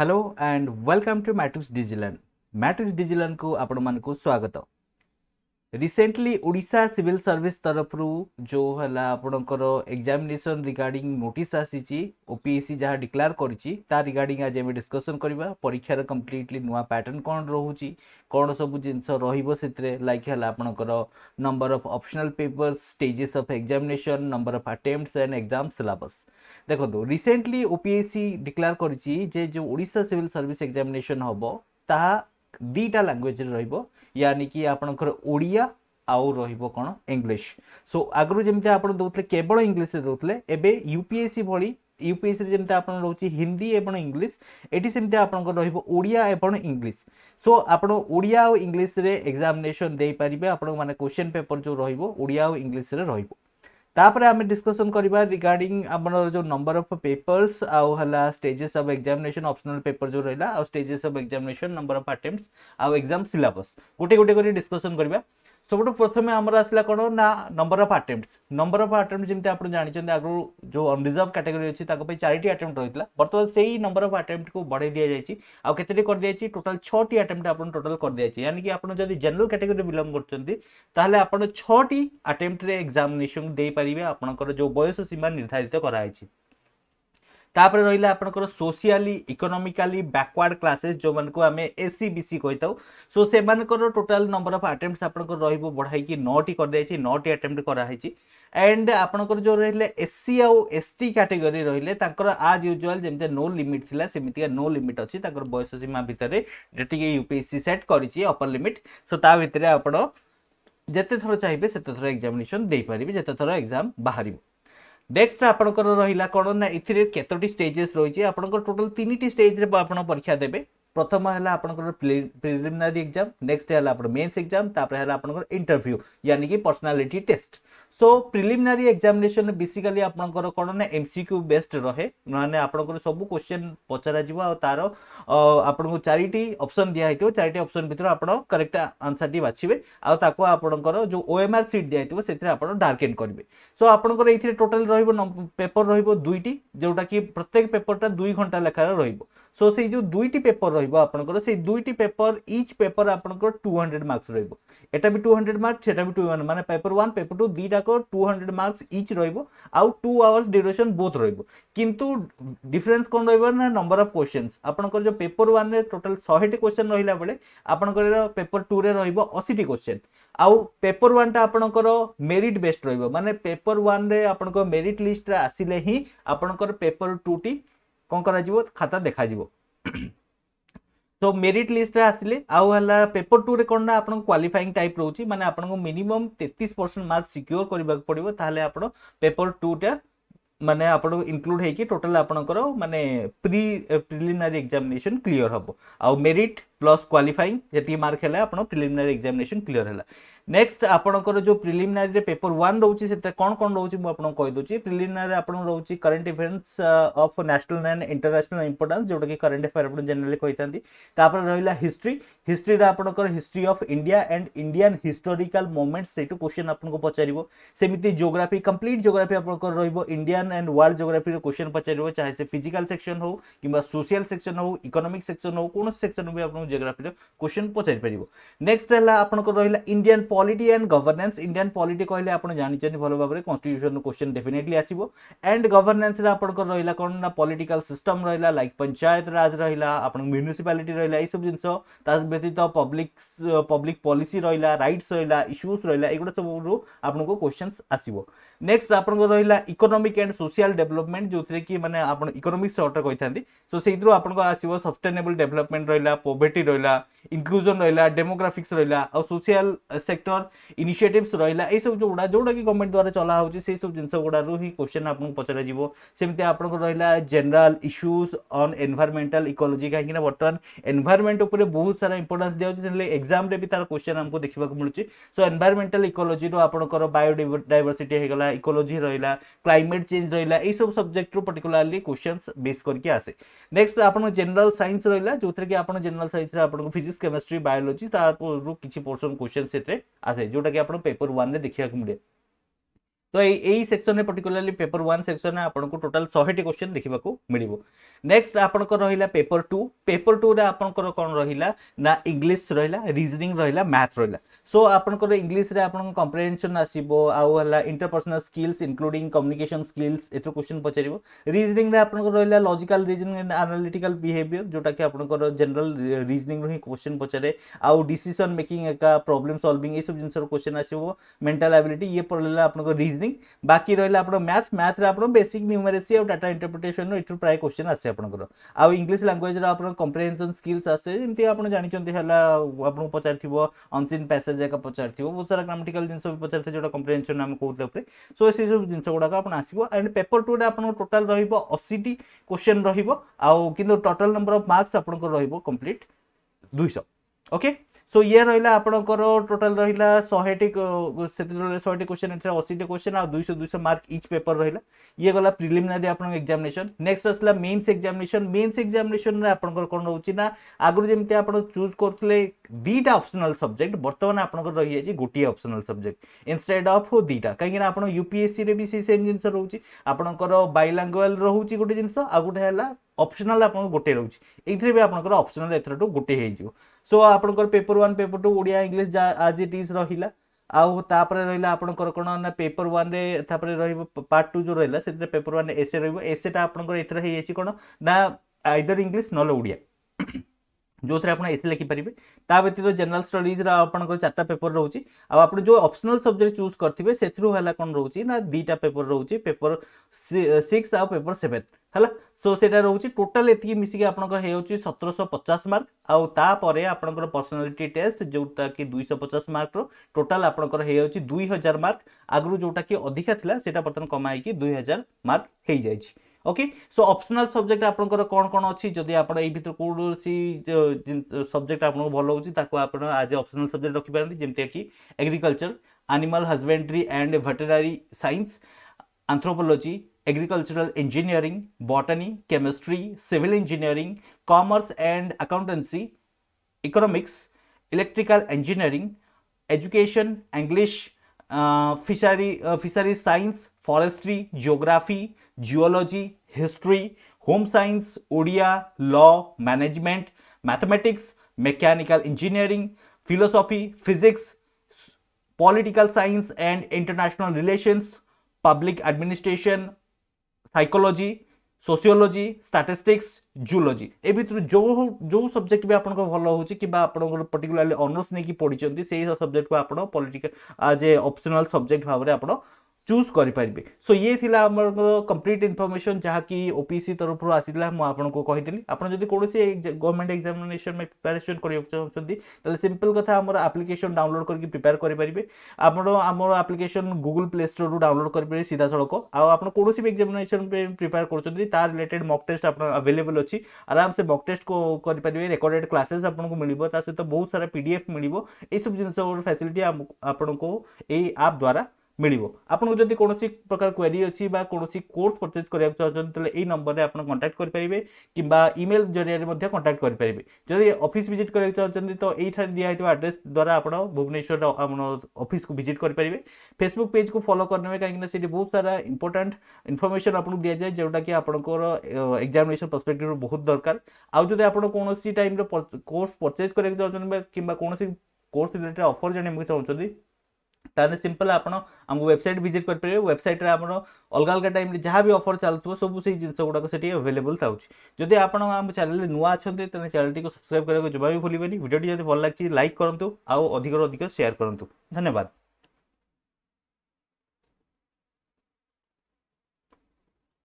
hello and welcome to Matrix Digilearn Matrix Digilearn को आपण मानक स्वागत ରିସେଣ୍ଟଲି ଓଡ଼ିଶା ସିଭିଲ୍ ସର୍ଭିସ୍ ତରଫରୁ ଯେଉଁ ହେଲା ଆପଣଙ୍କର ଏକ୍ଜାମିନେସନ୍ ରିଗାର୍ଡ଼ିଂ ନୋଟିସ୍ ଆସିଛି ଓ ପି ଏସ୍ ସି ଯାହା ଡିକ୍ଲାର କରିଛି ତା ରିଗାର୍ଡ଼ିଂ ଆଜି ଆମେ ଡିସ୍କସନ୍ କରିବା ପରୀକ୍ଷାର କମ୍ପ୍ଲିଟଲି ନୂଆ ପ୍ୟାଟର୍ନ କ'ଣ ରହୁଛି କ'ଣ ସବୁ ଜିନିଷ ରହିବ ସେଥିରେ ଲାଇକ୍ ହେଲା ଆପଣଙ୍କର number of optional paper stages of examination number of attempts and exam syllabus ଦେଖନ୍ତୁ recently O P S C declare କରିଛି ଯେ ଯେଉଁ ଓଡ଼ିଶା ସିଭିଲ୍ ସର୍ଭିସ୍ ଏକ୍ଜାମିନେସନ୍ ହେବ ତାହା ଦୁଇଟା ଲାଙ୍ଗୁଏଜ୍ରେ ରହିବ यानी कि आपणकर ओडिया आउ रहिबो कोन सो आगरु जमी आपण दोतले केवल इंग्लीश रे दोतले एबे यूपीएससी भली यूपीएससी रे जेमते हिंदी एवं इंग्लिश एटी सेमते आपण को एवं इंग्लिश सो आपण ओडिया और इंग्लिश रे एग्जामिनेशन दे क्वेश्चन पेपर जो रहिबो ओडिया और इंग्लिश रे ତାପରେ ଆମେ ଡିସ୍କସନ୍ କରିବା ରିଗାର୍ଡିଂ ଆମର ଯେଉଁ ନମ୍ବର ଅଫ୍ ପେପର୍ସ ଆଉ ହେଲା stages of examination optional paper ଯେଉଁ ରହିଲା ଆଉ stages of examination number of attempt ଆଉ ଏକ୍ଜାମ୍ ସିଲାବସ୍ ଗୋଟେ ଗୋଟେ କରି ଡିସ୍କସନ୍ କରିବା ସବୁଠୁ ପ୍ରଥମେ ଆମର ଆସିଲା କ'ଣ ନା number of attempt number of attempt ଯେମିତି ଆପଣ ଜାଣିଛନ୍ତି ଆଗରୁ ଯେଉଁ ଅନରିଜର୍ଭ କାଟେଗୋରୀ ଅଛି ତାଙ୍କ ପାଇଁ ଚାରିଟି ଆଟେମ୍ପ୍ଟ ରହିଥିଲା ବର୍ତ୍ତମାନ ସେଇ ନମ୍ବର ଅଫ୍ ଆଟେମ୍ପ୍ଟକୁ ବଢ଼େଇ ଦିଆଯାଇଛି ଆଉ କେତେଟି କରିଦିଆଯାଇଛି ଟୋଟାଲ ଛଅଟି ଆଟେମ୍ପ୍ଟ ଆପଣ ଟୋଟାଲ କରିଦିଆଯାଇଛି ୟାନିକି ଆପଣ ଯଦି ଜେନେରାଲ କାଟେଗୋରୀ ବିଲଙ୍ଗ କରୁଛନ୍ତି ତାହେଲେ ଆପଣ ଛଅଟି ଆଟେମ୍ପ୍ଟରେ ଏକ୍ଜାମିନେସନ୍ ଦେଇପାରିବେ ଆପଣଙ୍କର ଯେଉଁ ବୟସ ସୀମା ନିର୍ଦ୍ଧାରିତ କରାହେଇଛି ତାପରେ ରହିଲା ଆପଣଙ୍କର ସୋସିଆଲି ଇକୋନୋମିକାଲି ବ୍ୟାକୱାର୍ଡ଼ କ୍ଲାସେସ୍ ଯେଉଁମାନଙ୍କୁ ଆମେ ଏସ୍ ସି ବି ସି କହିଥାଉ ସୋ ସେମାନଙ୍କର ଟୋଟାଲ୍ ନମ୍ବର ଅଫ୍ ଆଟେମ୍ପ୍ଟ ଆପଣଙ୍କର ରହିବ ବଢ଼ାଇକି ନଅଟି କରିଦିଆଯାଇଛି ନଅଟି ଆଟେମ୍ପ୍ଟ କରାହେଇଛି ଆଣ୍ଡ ଆପଣଙ୍କର ଯେଉଁ ରହିଲେ ଏସ୍ ସି ଆଉ ଏସ୍ ଟି କାଟେଗୋରୀ ରହିଲେ ତାଙ୍କର ଆଜ୍ ୟୁଜୁଆଲ୍ ଯେମିତି ନୋ ଲିମିଟ୍ ଥିଲା ସେମିତିକା ନୋ ଲିମିଟ୍ ଅଛି ତାଙ୍କର ବୟସ ସୀମା ଭିତରେ ଯେତିକି U P S C set କରିଛି ଅପର୍ ଲିମିଟ୍ ସୋ ତା ଭିତରେ ଆପଣ ଯେତେ ଥର ଚାହିଁବେ ସେତେ ଥର ଏକ୍ଜାମିନେସନ୍ ଦେଇପାରିବେ ଯେତେ ଥର ଏକ୍ଜାମ୍ ବାହାରିବ নেক্সট আপনার রহিলা কোণ না এতে কতটি স্টেজেস রয়েছে আপনার টোটাল তিনটি স্টেজে আপনার পরীক্ষা দেবে प्रथम है आपंकर एक्जाम नेक्स्ट है मेन्स एक्जाम आपंकर इंटरभ्यू यानी कि personality test so primary examination basically आपंकर कौन ना एम एमसीक्यू बेस्ट रहे मैंने आपंकर सब क्वेश्चन पचरा तार आपको चारिटी ऑप्शन दिखाई चार्ट ऑप्शन भितर आप करेक्ट आंसर टी बाछे आपंकर जो ओ एम आर सीट दिखाई से डार्क एंड करेंगे सो आपर ये टोटाल रेपर रोटी जोटा कि प्रत्येक पेपरटा दुई घंटा लेखार रोक সো সেই যে দুইটি পেপর রহব আপনার সেই দুইটি পেপর ইচ পেপর আপনার টু হন্ড্রেড মার্কস রহব এটা বি টু হন্ড্রেড মার্কস সেটা বি টু মানে পেপর ওয়ান পেপর টু দুইটাক টু হন্ড্রেড মার্কস ইচ রহব আউ টু আওয়ার্স ডিউরেসন বোথ রহব কিন্তু ডিফরেন্স কোণ রহব না নম্বর অফ কোশ্চেন্স আপনার যে পেপর ওয়ানে টোটাল শহেটি কোশ্চেন রহলা বেড়ে আপনার পেপর টু রে রহব অশীটি কোশ্চেন আউ পেপর ওয়ানটা আপনার মেরিট বেস্ট রহব মানে পেপর ওয়ানে আপনার মেরিট লিষ্টরে আসলে হি আপনার পেপর টুটি କ'ଣ କରାଯିବ ଖାତା ଦେଖାଯିବ ତ ମେରିଟ୍ ଲିଷ୍ଟରେ ଆସିଲେ ଆଉ ହେଲା ପେପର ଟୁରେ କ'ଣ ନା ଆପଣଙ୍କ କ୍ୱାଲିଫାଇଂ ଟାଇପ୍ ରହୁଛି ମାନେ ଆପଣଙ୍କୁ ମିନିମମ୍ ତେତିଶ ପରସେଣ୍ଟ ମାର୍କ ସିକ୍ୟୋର କରିବାକୁ ପଡ଼ିବ ତାହେଲେ ଆପଣ ପେପର ଟୁଟା ମାନେ ଆପଣ ଇନକ୍ଲୁଡ୍ ହେଇକି ଟୋଟାଲ ଆପଣଙ୍କର ମାନେ ପ୍ରି ପ୍ରିଲିମିନାରୀ ଏକ୍ଜାମିନେସନ୍ କ୍ଲିୟର ହେବ ଆଉ ମେରିଟ୍ ପ୍ଲସ୍ କ୍ୱାଲିଫାଇଂ ଯେତିକି ମାର୍କ ହେଲା ଆପଣ ପ୍ରିଲିମିନାରୀ ଏକ୍ଜାମିନେସନ୍ କ୍ଲିୟର ହେଲା नेक्स्ट आपंकर जो प्रिलिमिनारी पेपर वन रोचे से कौन कौन रोचे मुझे कहीदे प्रिलिमिनारी आप current events of national and international इंपोर्टा जोटा कि करेन्ट एफेयर आप जेनेली कही रहा हिस्ट्री हिस्ट्री आपंकर history of India and Indian historical movement से क्वेश्चन आपको पचार सेमती जोग्राफी कंप्लीट जोग्राफी आप रोक Indian and world geography question पचार चाहे से फिजिकाल सेक्शन हो कि सोशियाल सेक्शन हो इकोनोमिक सेक्शन हो कौन सेक्शन भी आपको जोग्राफी क्वेश्चन पचार नेक्स्ट है आप रहा Indian polity and governance Indian polity কহিলে আপনার জাঁচান ভালো ভাবে কনস্টিট্যুশন কোশ্চেন ডেফিনেটলি আসব এন্ড গভর্নেন্স আপনার রহলা কোণ না পলিটিকাল সিস্টম রহলা লাইক পঞ্চায়েত রাজ রহলা আপনার মিউনিসিপালিটি রহলা এইসব জিনিস তা ব্যতীত পব্লিক পব্লিক পলিসি রহলা রাইটস রহলা ইস্যুস রহলা এগুলো সবু আপনার কোশ্চেন্স আসব ନେକ୍ସଟ ଆପଣଙ୍କର ରହିଲା ଇକୋନୋମିକ୍ ଆଣ୍ଡ ସୋସିଆଲ ଡେଭଲପମେଣ୍ଟ ଯେଉଁଥିରେ କି ମାନେ ଆପଣ ଇକୋନୋମିକ୍ସ ସର୍ଟରେ କହିଥାନ୍ତି ସୋ ସେଇଥିରୁ ଆପଣଙ୍କ ଆସିବ ସଷ୍ଟେନେବଲ୍ ଡେଭଲପମେଣ୍ଟ ରହିଲା ପୋଭର୍ଟି ରହିଲା ଇନକ୍ଲୁଜନ୍ ରହିଲା ଡେମୋଗ୍ରାଫିକ୍ସ ରହିଲା ଆଉ ସୋସିଆଲ ସେକ୍ଟର ଇନିସିଏଟିଭ୍ସ ରହିଲା ଏଇସବୁ ଯେଉଁଗୁଡ଼ା ଯେଉଁଟାକି ଗଭର୍ଣ୍ଣମେଣ୍ଟ ଦ୍ୱାରା ଚଲା ହେଉଛି ସେହିସବୁ ଜିନିଷ ଗୁଡ଼ାରୁ ହିଁ କ୍ୱେଶ୍ଚନ୍ ଆପଣଙ୍କୁ ପଚରାଯିବ ସେମିତି ଆପଣଙ୍କର ରହିଲା general issues on environmental ecology କାହିଁକିନା ବର୍ତ୍ତମାନ ଏନଭାରମେଣ୍ଟ ଉପରେ ବହୁତ ସାରା ଇମ୍ପୋର୍ଟାନ୍ସ ଦିଆହେଉଛି ହେଲେ ଏକ୍ଜାମ୍ରେ ବି ତାର କ୍ୱେଶ୍ଚନ୍ ଆମକୁ ଦେଖିବାକୁ ମିଳୁଛି ସୋ ଏନଭାରମେଣ୍ଟାଲ ଇକୋଲୋଜିରୁ ଆପଣଙ୍କର ବାୟୋଡାଇଭର୍ସିଟି ହେଇଗଲା ରହିଲା ଇକୋଲୋଜି ରହିଲା କ୍ଲାଇମେଟ୍ ଚେଞ୍ଜ ରହିଲା ଏଇସବୁ ସବଜେକ୍ଟରୁ ପର୍ଟିକୁଲାରଲି କ୍ୱେଶ୍ଚନ୍ସ ବେସ୍ କରିକି ଆସେ ନେକ୍ସଟ ଆପଣ ଜେନେରାଲ ସାଇନ୍ସ ରହିଲା ଯେଉଁଥିରେ କି ଆପଣ ଜେନେରାଲ ସାଇନ୍ସରେ ଆପଣଙ୍କୁ ଫିଜିକ୍ସ କେମିଷ୍ଟ୍ରି ବାୟୋଲୋଜି ତାରୁ କିଛି ପୋର୍ସନ୍ କ୍ୱେଶ୍ଚନ୍ ସେଥିରେ ଆସେ ଯେଉଁଟାକି ଆପଣ ପେପର ୱାନ୍ରେ ଦେଖିବାକୁ ମିଳେ तो यही सेक्शन में पर्टिकुलरली पेपर वन सेक्शन में आपको टोटाल शहेटी क्वेश्चन देखा मिल नेक्ट आपंकर रहा पेपर टू पेपर टू आपंकर कौन रहा ना इंग्लीश रहा रिजनिंग रहा मैथ रहा सो आपंकर इंग्लीश कंप्रेहेनसन आसो आउला interpersonal skills including communication skills एथर क्वेश्चन पचार रिजनिंग आपको रहा लजिकाल रिजनिंग आनालीटिकाल बिहेवियर जोटा कि आप जेनेल रिजनिंग हिं क्वेश्चन पचारे आउ डिसीजन मेकिंग एका प्रोब्लेम सल्विंग ये सब जिन क्वेश्चन आसो मेन्टाल आबिलिटी ये पड़ा आपको रिजनिंग ଇଞ୍ଜିନିୟରିଂ ବାକି ରହିଲା ଆପଣ ମ୍ୟାଥ୍ ମ୍ୟାଥ୍ରେ ଆପଣ ବେସିକ୍ ନ୍ୟୁମେରେସି ଆଉ ଡାଟା ଇଣ୍ଟରପ୍ରିଟେସନ୍ ଏଠୁ ପ୍ରାୟ କୋଶ୍ଚିନ୍ ଆସେ ଆପଣଙ୍କର ଆଉ ଇଂଲିଶ ଲାଙ୍ଗୁଏଜ୍ର ଆପଣ କମ୍ପ୍ରିହେନ୍ସନ୍ ସ୍କିଲ୍ସ ଆସେ ଯେମିତି ଆପଣ ଜାଣିଛନ୍ତି ହେଲା ଆପଣଙ୍କୁ ପଚାରିଥିବ ଅନସିନ୍ ପ୍ୟାସେଜ୍ ଯାକ ପଚାରିଥିବ ବହୁତ ସାରା ଗ୍ରାମାଟିକାଲ୍ ଜିନିଷ ବି ପଚାରିଥିବ ଯେଉଁଟା କମ୍ପ୍ରିହେନ୍ସନ୍ ଆମେ କହୁଥିଲେ ଉପରେ ସୋ ସେସବୁ ଜିନିଷ ଗୁଡ଼ାକ ଆପଣ ଆସିବ ଆଣ୍ଡ ପେପର ଟୁରେ ଆପଣଙ୍କ ଟୋଟାଲ୍ ରହିବ ଅଶୀଟି କୋଶ୍ଚିନ୍ ରହିବ ଆଉ କିନ୍ତୁ ଟୋଟାଲ୍ ନମ୍ବର ଅଫ୍ ମାର୍କସ୍ ଆପଣଙ୍କର ରହିବ କମ୍ପ୍ଲିଟ୍ ଦୁଇଶହ ଓକେ ସୋ ଇଏ ରହିଲା ଆପଣଙ୍କର ଟୋଟାଲ ରହିଲା ଶହେଟି ସେତେବେଳେ ଶହେଟି କ୍ୱେଶ୍ଚନ୍ ଏଠାରେ ଅଶୀଟି କ୍ୱେଶ୍ଚନ୍ ଆଉ ଦୁଇଶହ ଦୁଇଶହ ମାର୍କ ଇଚ୍ ପେପର ରହିଲା ଇଏ ଗଲା ପ୍ରିଲିମିନାରୀ ଆପଣଙ୍କ ଏକ୍ଜାମିନେସନ୍ ନେକ୍ସଟ ଆସିଲା ମେନ୍ସ ଏକ୍ଜାମିନେସନ୍ ମେନ୍ସ ଏକ୍ଜାମିନେସନ୍ରେ ଆପଣଙ୍କର କ'ଣ ରହୁଛି ନା ଆଗରୁ ଯେମିତି ଆପଣ ଚୁଜ୍ କରୁଥିଲେ ଦୁଇଟା ଅପସନାଲ୍ ସବଜେକ୍ଟ ବର୍ତ୍ତମାନ ଆପଣଙ୍କର ରହିଯାଇଛି ଗୋଟିଏ ଅପସନାଲ୍ ସବଜେକ୍ଟ ଇନଷ୍ଟେଡ୍ ଅଫ୍ ଦୁଇଟା କାହିଁକିନା ଆପଣ ୟୁପିଏସ୍ସିରେ ବି ସେଇ ସେମ୍ ଜିନିଷ ରହୁଛି ଆପଣଙ୍କର ବାଇଲାଙ୍ଗୁଆଲ୍ ରହୁଛି ଗୋଟେ ଜିନିଷ ଆଉ ଗୋଟେ ହେଲା ଅପସନାଲ୍ ଆପଣଙ୍କୁ ଗୋଟେ ରହୁଛି ଏଇଥିରେ ବି ଆପଣଙ୍କର ଅପସନାଲ୍ ଏଥରଠୁ ଗୋଟେ ହେଇଯିବ ସୋ ଆପଣଙ୍କର paper one paper two Odia English as it is ରହିଲା ଆଉ ତାପରେ ରହିଲା ଆପଣଙ୍କର କ'ଣ ନା ପେପର ୱାନ୍ରେ ତାପରେ ରହିବ ପାର୍ଟ ଟୁ ଯେଉଁ ରହିଲା ସେଥିରେ ପେପର ୱାନ୍ ଏସେ ରହିବ ଏସେଟା ଆପଣଙ୍କର ଏଥିରେ ହେଇଯାଇଛି କ'ଣ ନା ଆଇଦର ଇଂଲିଶ ନହେଲେ ଓଡ଼ିଆ ଯେଉଁଥିରେ ଆପଣ ଏସେ ଲେଖିପାରିବେ ତା ବ୍ୟତୀତ ଜେନେରାଲ ଷ୍ଟଡିଜ୍ର ଆପଣଙ୍କର ଚାରିଟା ପେପର ରହୁଛି ଆଉ ଆପଣ ଯେଉଁ ଅପସନାଲ ସବଜେକ୍ଟ ଚୁଜ୍ କରିଥିବେ ସେଥିରୁ ହେଲା କ'ଣ ରହୁଛି ନା ଦୁଇଟା ପେପର ରହୁଛି ପେପର ସିକ୍ସ ଆଉ ପେପର ସେଭେନ୍ ହେଲା ସୋ ସେଇଟା ରହୁଛି ଟୋଟାଲ ଏତିକି ମିଶିକି ଆପଣଙ୍କର ହେଉଛି ସତରଶହ ପଚାଶ ମାର୍କ ଆଉ ତାପରେ ଆପଣଙ୍କର ପର୍ସନାଲିଟି ଟେଷ୍ଟ ଯେଉଁଟାକି ଦୁଇଶହ ପଚାଶ ମାର୍କର ଟୋଟାଲ ଆପଣଙ୍କର ହେଇଯାଉଛି ଦୁଇ ହଜାର ମାର୍କ ଆଗରୁ ଯେଉଁଟାକି ଅଧିକା ଥିଲା ସେଇଟା ବର୍ତ୍ତମାନ କମା ହେଇକି ଦୁଇ ହଜାର ମାର୍କ ହେଇଯାଇଛି ଓକେ ସୋ ଅପସନାଲ୍ ସବଜେକ୍ଟ ଆପଣଙ୍କର କ'ଣ କ'ଣ ଅଛି ଯଦି ଆପଣ ଏଇ ଭିତରେ କୌଣସି ସବଜେକ୍ଟ ଆପଣଙ୍କୁ ଭଲ ହେଉଛି ତାକୁ ଆପଣ ଆଜ୍ ଏ ଅପସନାଲ୍ ସବଜେକ୍ଟ ରଖିପାରନ୍ତି ଯେମିତିକି agriculture animal husbandry and veterinary science anthropology agricultural engineering, botany, chemistry, civil engineering, commerce and accountancy, economics, electrical engineering, education, English, uh, fishery, uh, fishery science, forestry, geography, geology, history, home science, Odia, law, management, mathematics, mechanical engineering, philosophy, physics, political science and international relations, public administration, psychology sociology statistics zoology ଏ ଭିତରୁ ଯେଉଁ ଯେଉଁ subject ବି ଆପଣଙ୍କ ଭଲ ହେଉଛି କିମ୍ବା ଆପଣଙ୍କର particularly honours ନେଇକି ପଢ଼ିଛନ୍ତି ସେଇ ସବଜେକ୍ଟକୁ ଆପଣ political as a optional subject ଭାବରେ ଆପଣ চুজ କରିପାରିବେ ସୋ ଇଏ ଥିଲା ଆମର କମ୍ପ୍ଲିଟ୍ ଇନଫର୍ମେସନ୍ ଯାହାକି ଓ ପି ସି ତରଫରୁ ଆସିଥିଲା ମୁଁ ଆପଣଙ୍କୁ କହିଥିଲି ଆପଣ ଯଦି କୌଣସି ଗଭର୍ଣ୍ଣମେଣ୍ଟ ଏକ୍ଜାମିନେସନ୍ ପାଇଁ ପ୍ରିପାରେସନ୍ କରିବାକୁ ଚାହୁଁଛନ୍ତି ତାହେଲେ ସିମ୍ପଲ୍ କଥା ଆମର ଆପ୍ଲିକେସନ୍ ଡାଉନଲୋଡ଼୍ କରିକି ପ୍ରିପେୟାର କରିପାରିବେ ଆପଣ ଆମର ଆପ୍ଲିକେସନ୍ ଗୁଗୁଲ୍ ପ୍ଲେ ଷ୍ଟୋର୍ରୁ ଡାଉନଲୋଡ଼୍ କରିପାରିବେ ସିଧାସଳଖ ଆଉ ଆପଣ କୌଣସି ବି ଏକ୍ଜାମିନେସନ୍ ପାଇଁ ପ୍ରିପେୟାର କରୁଛନ୍ତି ତା ରିଲେଟେଡ୍ ମକ୍ ଟେଷ୍ଟ ଆପଣ ଆଭେଲେବଲ୍ ଅଛି ଆରାମସେ ମକ୍ ଟେଷ୍ଟ କରିପାରିବେ ରେକର୍ଡେଡ୍ କ୍ଲାସେସ୍ ଆପଣଙ୍କୁ ମିଳିବ ତା ସହିତ ବହୁତ ସାରା ପି ଡି ଏଫ୍ ମିଳିବ ଏଇସବୁ ଜିନିଷ ଫ୍ୟାସିଲିଟି ଆପଣଙ୍କୁ ଏଇ ଆପ୍ ଦ୍ୱାରା ମିଳିବ ଆପଣଙ୍କୁ ଯଦି କୌଣସି ପ୍ରକାର କ୍ୱେରି ଅଛି ବା କୌଣସି କୋର୍ସ ପରଚେଜ୍ କରିବାକୁ ଚାହୁଁଛନ୍ତି ତାହେଲେ ଏଇ ନମ୍ବରରେ ଆପଣ କଣ୍ଟାକ୍ଟ କରିପାରିବେ କିମ୍ବା ଇମେଲ୍ ଜରିଆରେ ମଧ୍ୟ କଣ୍ଟାକ୍ଟ କରିପାରିବେ ଯଦି ଅଫିସ୍ ଭିଜିଟ୍ କରିବାକୁ ଚାହୁଁଛନ୍ତି ତ ଏଇଠାରେ ଦିଆହେଇଥିବା ଆଡ୍ରେସ୍ ଦ୍ୱାରା ଆପଣ ଭୁବନେଶ୍ୱରର ଆପଣ ଅଫିସ୍କୁ ଭିଜିଟ୍ କରିପାରିବେ ଫେସବୁକ୍ ପେଜ୍କୁ ଫଲୋ କରିନେବେ କାହିଁକିନା ସେଠି ବହୁତ ସାରା ଇମ୍ପୋର୍ଟାଣ୍ଟ ଇନଫର୍ମେସନ୍ ଆପଣଙ୍କୁ ଦିଆଯାଏ ଯେଉଁଟାକି ଆପଣଙ୍କର ଏକ୍ଜାମିନେସନ୍ ପର୍ସପେକ୍ଟିଭ୍ରୁ ବହୁତ ଦରକାର ଆଉ ଯଦି ଆପଣ କୌଣସି ଟାଇମ୍ରେ କୋର୍ସ ପରଚେଜ୍ କରିବାକୁ ଚାହୁଁଛନ୍ତି କିମ୍ବା କୌଣସି କୋର୍ସ ରିଲେଟେଡ୍ ଅଫର୍ ଜାଣିବାକୁ ଚାହୁଁଛନ୍ତି ତାହେଲେ ସିମ୍ପଲ୍ ଆପଣ ଆମ ୱେବସାଇଟ୍ ଭିଜିଟ୍ କରିପାରିବେ ୱେବସାଇଟ୍ରେ ଆମର ଅଲଗା ଅଲଗା ଟାଇମ୍ରେ ଯାହା ବି ଅଫର୍ ଚାଲୁଥିବ ସବୁ ସେଇ ଜିନିଷ ଗୁଡ଼ାକ ସେଠି ଆଭେଲେବୁଲ୍ ଥାଉଛି ଯଦି ଆପଣ ଆମ ଚ୍ୟାନେଲ୍ରେ ନୂଆ ଅଛନ୍ତି ତାହେଲେ ଚ୍ୟାନେଲ୍ଟିକୁ ସବସ୍କ୍ରାଇବ୍ କରିବାକୁ ଜମା ବି ଭୁଲିବେନି ଭିଡ଼ିଓଟି ଯଦି ଭଲ ଲାଗିଛି ଲାଇକ୍ କରନ୍ତୁ ଆଉ ଅଧିକରୁ ଅଧିକ ସେୟାର କରନ୍ତୁ ଧନ୍ୟବାଦ